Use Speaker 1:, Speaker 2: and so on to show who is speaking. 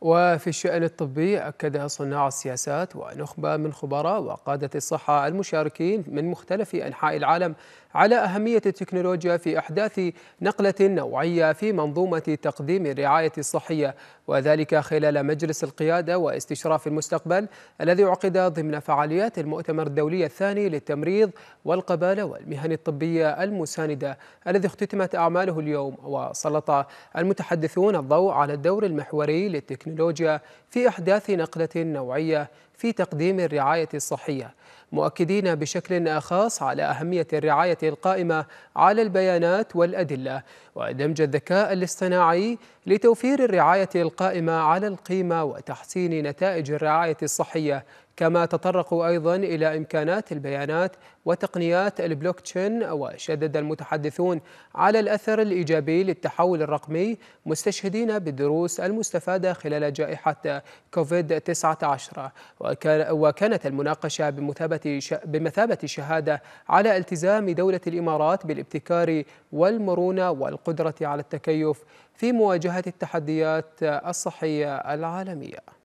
Speaker 1: وفي الشأن الطبي أكد صناع السياسات ونخبة من خبراء وقادة الصحة المشاركين من مختلف أنحاء العالم على أهمية التكنولوجيا في إحداث نقلة نوعية في منظومة تقديم الرعاية الصحية وذلك خلال مجلس القيادة واستشراف المستقبل الذي عقد ضمن فعاليات المؤتمر الدولي الثاني للتمريض والقبالة والمهن الطبية المساندة الذي اختتمت أعماله اليوم وسلط المتحدثون الضوء على الدور المحوري للتكنولوجيا التكنولوجيا في إحداث نقلة نوعية في تقديم الرعاية الصحية مؤكدين بشكل خاص على أهمية الرعاية القائمة على البيانات والأدلة ودمج الذكاء الاصطناعي لتوفير الرعاية القائمة على القيمة وتحسين نتائج الرعاية الصحية كما تطرقوا أيضا إلى إمكانات البيانات وتقنيات البلوكتشين وشدد المتحدثون على الأثر الإيجابي للتحول الرقمي مستشهدين بالدروس المستفادة خلال جائحة كوفيد-19 وكانت المناقشة بمثابة شهادة على التزام دولة الإمارات بالابتكار والمرونة والقدرة على التكيف في مواجهة التحديات الصحية العالمية